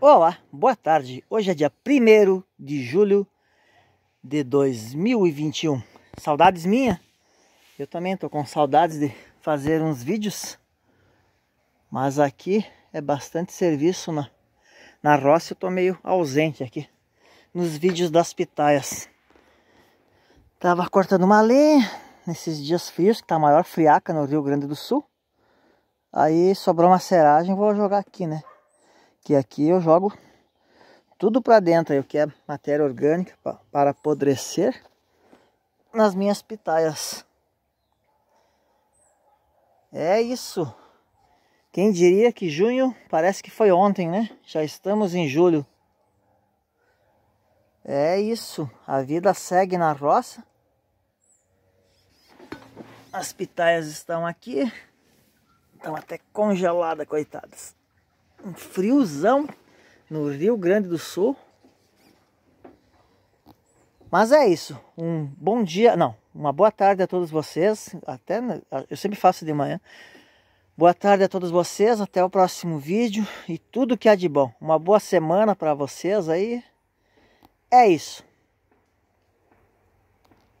Olá, boa tarde. Hoje é dia 1 de julho de 2021. Saudades minha. Eu também tô com saudades de fazer uns vídeos. Mas aqui é bastante serviço na na roça, eu tô meio ausente aqui nos vídeos das pitaias. Tava cortando uma lenha nesses dias frios, que tá a maior friaca no Rio Grande do Sul. Aí sobrou uma seragem, vou jogar aqui, né? que aqui eu jogo tudo para dentro, eu que é matéria orgânica para apodrecer nas minhas pitaias. É isso. Quem diria que junho parece que foi ontem, né? Já estamos em julho. É isso. A vida segue na roça. As pitaias estão aqui. Estão até congeladas, coitadas um friozão no Rio Grande do Sul. Mas é isso. Um bom dia, não, uma boa tarde a todos vocês. Até eu sempre faço de manhã. Boa tarde a todos vocês, até o próximo vídeo e tudo que há de bom. Uma boa semana para vocês aí. É isso.